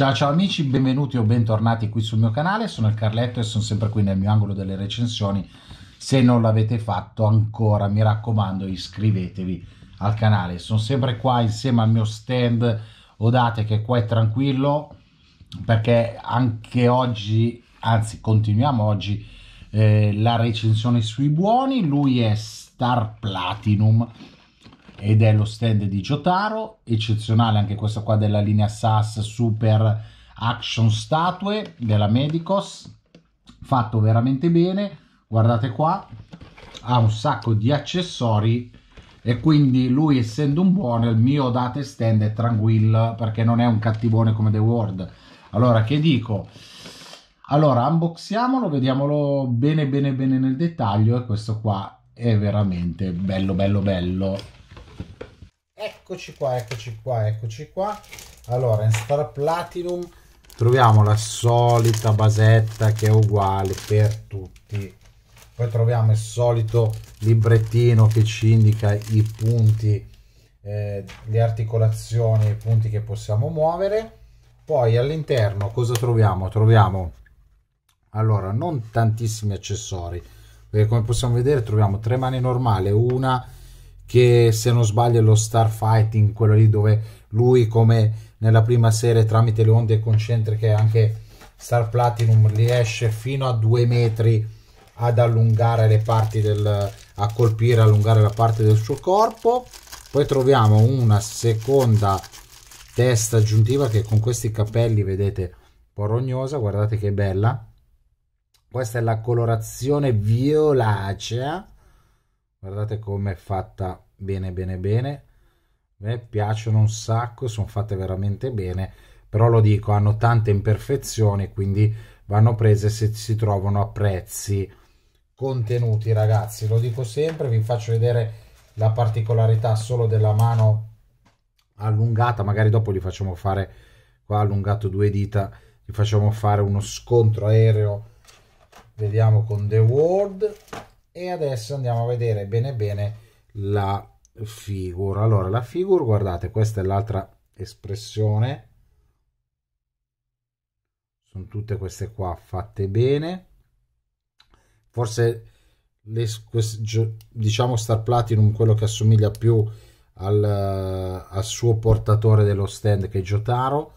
Ciao ciao amici, benvenuti o bentornati qui sul mio canale, sono il Carletto e sono sempre qui nel mio angolo delle recensioni. Se non l'avete fatto ancora, mi raccomando, iscrivetevi al canale. Sono sempre qua insieme al mio stand Odate che qua è tranquillo perché anche oggi, anzi continuiamo oggi eh, la recensione sui buoni, lui è Star Platinum ed è lo stand di Jotaro, eccezionale anche questo qua della linea SAS Super Action Statue della Medicos, fatto veramente bene, guardate qua, ha un sacco di accessori e quindi lui essendo un buono il mio date stand è tranquillo perché non è un cattivone come The World. Allora che dico? Allora, unboxiamolo, vediamolo bene bene bene nel dettaglio e questo qua è veramente bello bello bello Eccoci qua, eccoci qua, eccoci qua. Allora, in Star Platinum troviamo la solita basetta che è uguale per tutti. Poi troviamo il solito librettino che ci indica i punti, eh, le articolazioni, i punti che possiamo muovere. Poi all'interno cosa troviamo? Troviamo, allora, non tantissimi accessori, perché come possiamo vedere troviamo tre mani normali, una che se non sbaglio è lo star fighting, quello lì dove lui come nella prima serie tramite le onde concentriche anche Star Platinum riesce fino a due metri ad allungare le parti del a colpire, allungare la parte del suo corpo. Poi troviamo una seconda testa aggiuntiva che con questi capelli, vedete, un po' rognosa, guardate che bella. Questa è la colorazione violacea guardate come è fatta bene bene bene mi piacciono un sacco sono fatte veramente bene però lo dico hanno tante imperfezioni quindi vanno prese se si trovano a prezzi contenuti ragazzi lo dico sempre vi faccio vedere la particolarità solo della mano allungata magari dopo gli facciamo fare qua allungato due dita gli facciamo fare uno scontro aereo vediamo con The World e adesso andiamo a vedere bene bene la figure allora la figure guardate questa è l'altra espressione sono tutte queste qua fatte bene forse le, diciamo Star Platinum quello che assomiglia più al, al suo portatore dello stand che è Jotaro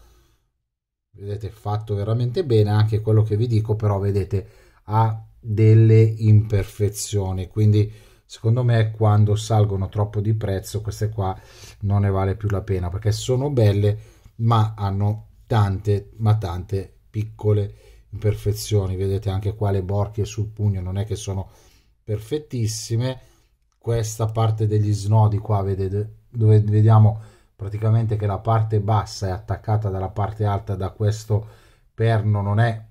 vedete fatto veramente bene anche quello che vi dico però vedete ha delle imperfezioni quindi secondo me quando salgono troppo di prezzo queste qua non ne vale più la pena perché sono belle ma hanno tante ma tante piccole imperfezioni vedete anche qua le borchie sul pugno non è che sono perfettissime questa parte degli snodi qua vedete dove vediamo praticamente che la parte bassa è attaccata dalla parte alta da questo perno non è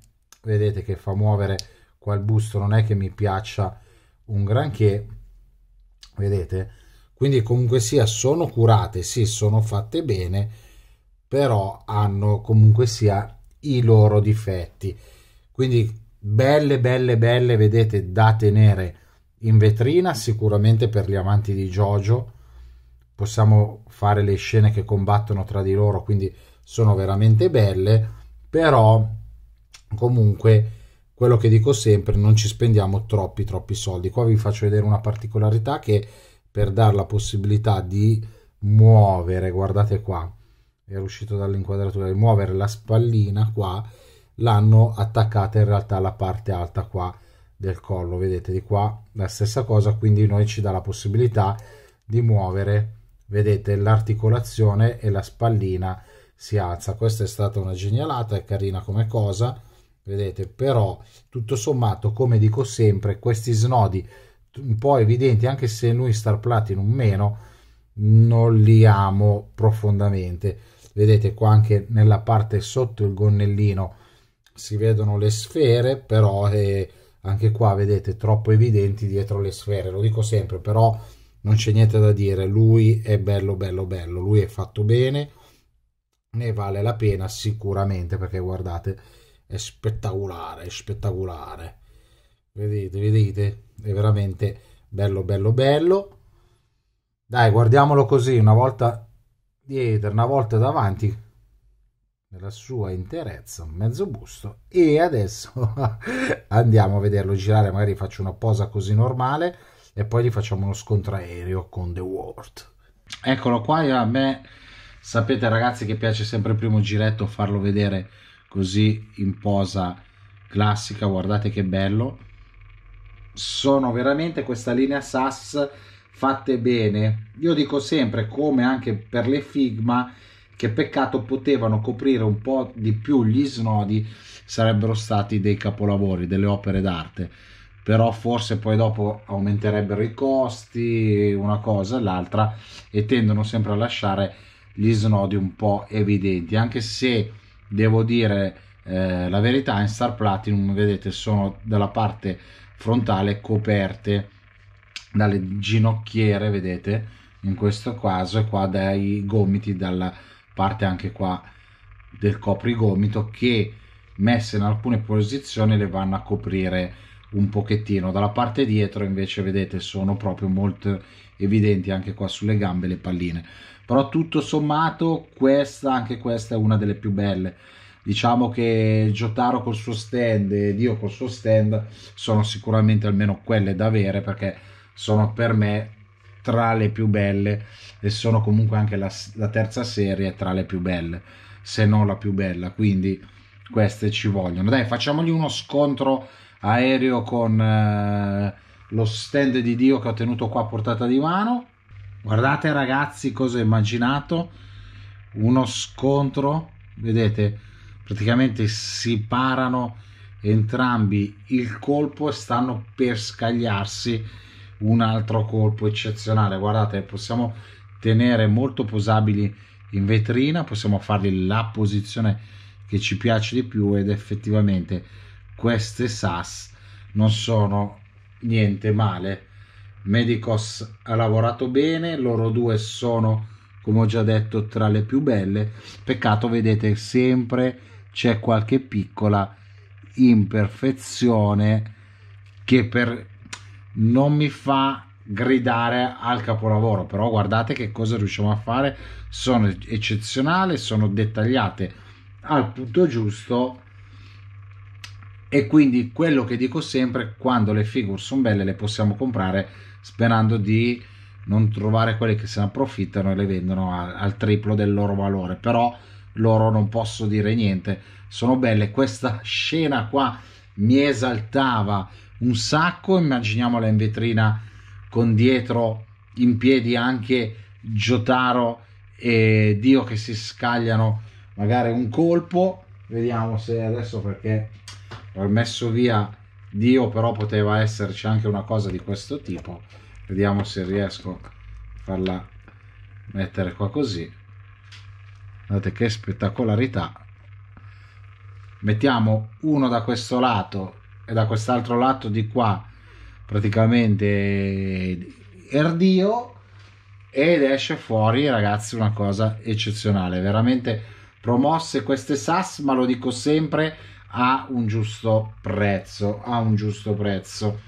vedete che fa muovere qua il busto non è che mi piaccia un granché vedete quindi comunque sia sono curate sì sono fatte bene però hanno comunque sia i loro difetti quindi belle belle belle vedete da tenere in vetrina sicuramente per gli amanti di Jojo possiamo fare le scene che combattono tra di loro quindi sono veramente belle però comunque quello che dico sempre non ci spendiamo troppi troppi soldi qua vi faccio vedere una particolarità che per dar la possibilità di muovere guardate qua è uscito dall'inquadratura di muovere la spallina qua l'hanno attaccata in realtà alla parte alta qua del collo vedete di qua la stessa cosa quindi noi ci dà la possibilità di muovere vedete l'articolazione e la spallina si alza questa è stata una genialata è carina come cosa vedete però tutto sommato come dico sempre questi snodi un po' evidenti anche se lui Star Platinum meno non li amo profondamente vedete qua anche nella parte sotto il gonnellino si vedono le sfere però eh, anche qua vedete troppo evidenti dietro le sfere lo dico sempre però non c'è niente da dire lui è bello bello bello lui è fatto bene ne vale la pena sicuramente perché guardate è spettacolare, è spettacolare. Vedete, vedete, è veramente bello, bello, bello. Dai, guardiamolo così, una volta dietro, una volta davanti, nella sua interezza, mezzo busto. E adesso andiamo a vederlo girare, magari faccio una posa così normale e poi gli facciamo uno scontro aereo con The World. Eccolo qua, a me sapete ragazzi che piace sempre il primo giretto farlo vedere così in posa classica, guardate che bello. Sono veramente questa linea SAS fatte bene. Io dico sempre, come anche per le Figma, che peccato potevano coprire un po' di più gli snodi, sarebbero stati dei capolavori, delle opere d'arte. Però forse poi dopo aumenterebbero i costi, una cosa e l'altra, e tendono sempre a lasciare gli snodi un po' evidenti, anche se devo dire eh, la verità in Star Platinum vedete sono dalla parte frontale coperte dalle ginocchiere vedete in questo caso e qua dai gomiti dalla parte anche qua del coprigomito che messe in alcune posizioni le vanno a coprire un pochettino dalla parte dietro invece vedete sono proprio molto evidenti anche qua sulle gambe le palline però tutto sommato questa anche questa è una delle più belle diciamo che Giotaro col suo stand e Dio col suo stand sono sicuramente almeno quelle da avere perché sono per me tra le più belle e sono comunque anche la, la terza serie tra le più belle se non la più bella quindi queste ci vogliono dai facciamogli uno scontro aereo con eh, lo stand di Dio che ho tenuto qua a portata di mano. Guardate ragazzi cosa ho immaginato, uno scontro, vedete, praticamente si parano entrambi il colpo e stanno per scagliarsi un altro colpo eccezionale. Guardate, possiamo tenere molto posabili in vetrina, possiamo fargli la posizione che ci piace di più ed effettivamente queste SAS non sono niente male. Medicos ha lavorato bene, loro due sono, come ho già detto, tra le più belle. Peccato, vedete, sempre c'è qualche piccola imperfezione che per non mi fa gridare al capolavoro però guardate che cosa riusciamo a fare sono eccezionali sono dettagliate al punto giusto e quindi quello che dico sempre quando le figure sono belle le possiamo comprare sperando di non trovare quelli che se ne approfittano e le vendono a, al triplo del loro valore però loro non posso dire niente sono belle questa scena qua mi esaltava un sacco immaginiamola in vetrina con dietro in piedi anche Giotaro e Dio che si scagliano magari un colpo vediamo se adesso perché l'ho messo via Dio, però poteva esserci anche una cosa di questo tipo. Vediamo se riesco a farla mettere qua così. Guardate che spettacolarità. Mettiamo uno da questo lato e da quest'altro lato di qua, praticamente Erdio, ed esce fuori, ragazzi, una cosa eccezionale. Veramente promosse queste SAS, ma lo dico sempre a un giusto prezzo, a un giusto prezzo.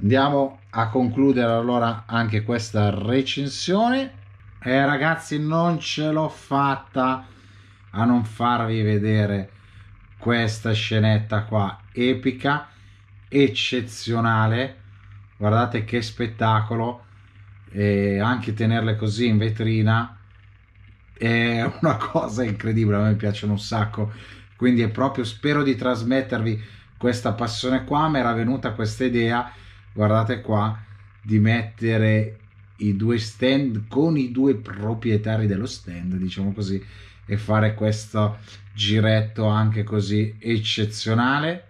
Andiamo a concludere allora anche questa recensione. Eh, ragazzi, non ce l'ho fatta a non farvi vedere questa scenetta qua, epica, eccezionale. Guardate che spettacolo e anche tenerle così in vetrina è una cosa incredibile, a me piacciono un sacco quindi è proprio, spero di trasmettervi questa passione qua, mi era venuta questa idea, guardate qua, di mettere i due stand con i due proprietari dello stand, diciamo così, e fare questo giretto anche così eccezionale.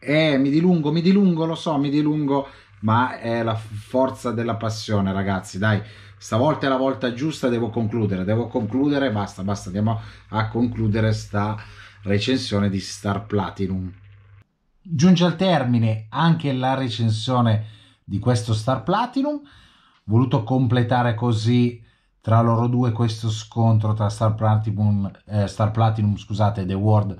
Eh, mi dilungo, mi dilungo, lo so, mi dilungo, ma è la forza della passione, ragazzi, dai stavolta è la volta giusta, devo concludere, devo concludere, basta, basta, andiamo a concludere sta recensione di Star Platinum. Giunge al termine anche la recensione di questo Star Platinum, voluto completare così tra loro due questo scontro tra Star Platinum, eh, Star Platinum scusate, The World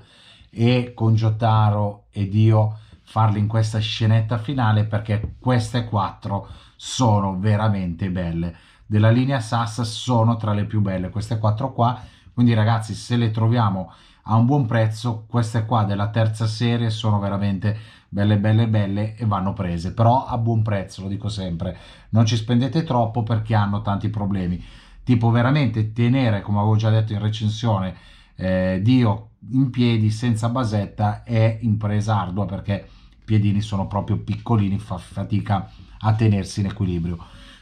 e con Jotaro ed io farli in questa scenetta finale perché queste quattro sono veramente belle della linea SAS sono tra le più belle, queste quattro qua, quindi ragazzi se le troviamo a un buon prezzo, queste qua della terza serie sono veramente belle belle belle e vanno prese, però a buon prezzo, lo dico sempre, non ci spendete troppo perché hanno tanti problemi, tipo veramente tenere, come avevo già detto in recensione, eh, Dio in piedi senza basetta è impresa ardua perché i piedini sono proprio piccolini, fa fatica a tenersi in equilibrio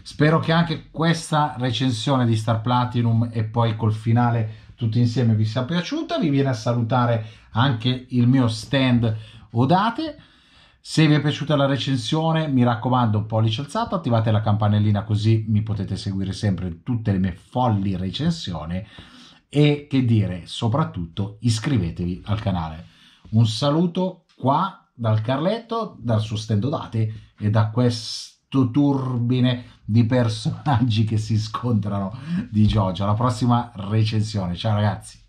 Spero che anche questa recensione di Star Platinum e poi col finale tutti insieme vi sia piaciuta. Vi viene a salutare anche il mio stand Odate. Se vi è piaciuta la recensione, mi raccomando, pollice alzato, attivate la campanellina così mi potete seguire sempre tutte le mie folli recensioni e che dire, soprattutto iscrivetevi al canale. Un saluto qua dal Carletto, dal suo stendo date e da questo questo turbine di personaggi che si scontrano di Jojo. Alla prossima recensione. Ciao ragazzi.